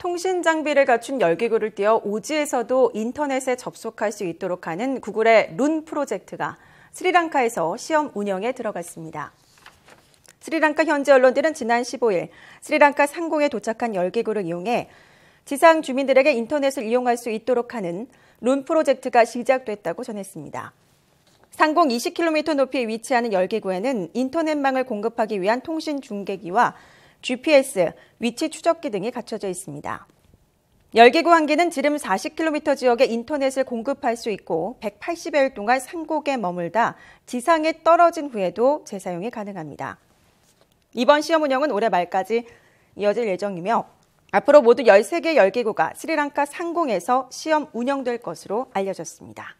통신 장비를 갖춘 열기구를 띄어 오지에서도 인터넷에 접속할 수 있도록 하는 구글의 룬 프로젝트가 스리랑카에서 시험 운영에 들어갔습니다. 스리랑카 현지 언론들은 지난 15일 스리랑카 상공에 도착한 열기구를 이용해 지상 주민들에게 인터넷을 이용할 수 있도록 하는 룬 프로젝트가 시작됐다고 전했습니다. 상공 20km 높이에 위치하는 열기구에는 인터넷망을 공급하기 위한 통신 중계기와 GPS, 위치 추적기 등이 갖춰져 있습니다. 열기구 한개는 지름 40km 지역에 인터넷을 공급할 수 있고 180여일 동안 상곡에 머물다 지상에 떨어진 후에도 재사용이 가능합니다. 이번 시험 운영은 올해 말까지 이어질 예정이며 앞으로 모두 13개 열기구가 스리랑카 상공에서 시험 운영될 것으로 알려졌습니다.